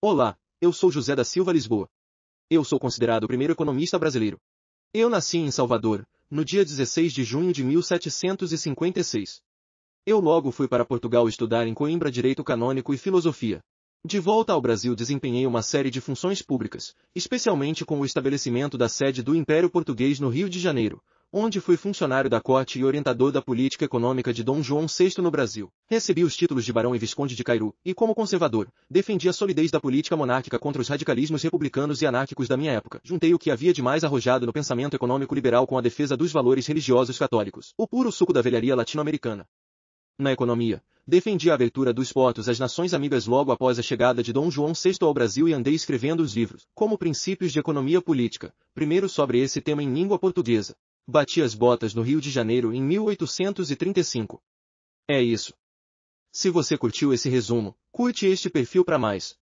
Olá, eu sou José da Silva Lisboa. Eu sou considerado o primeiro economista brasileiro. Eu nasci em Salvador, no dia 16 de junho de 1756. Eu logo fui para Portugal estudar em Coimbra Direito Canônico e Filosofia. De volta ao Brasil desempenhei uma série de funções públicas, especialmente com o estabelecimento da sede do Império Português no Rio de Janeiro, onde fui funcionário da corte e orientador da política econômica de Dom João VI no Brasil. Recebi os títulos de barão e visconde de Cairu, e como conservador, defendi a solidez da política monárquica contra os radicalismos republicanos e anárquicos da minha época. Juntei o que havia de mais arrojado no pensamento econômico liberal com a defesa dos valores religiosos católicos, o puro suco da velharia latino-americana. Na economia, defendi a abertura dos portos às nações amigas logo após a chegada de Dom João VI ao Brasil e andei escrevendo os livros, como Princípios de Economia Política, primeiro sobre esse tema em língua portuguesa, bati as botas no Rio de Janeiro em 1835. É isso. Se você curtiu esse resumo, curte este perfil para mais.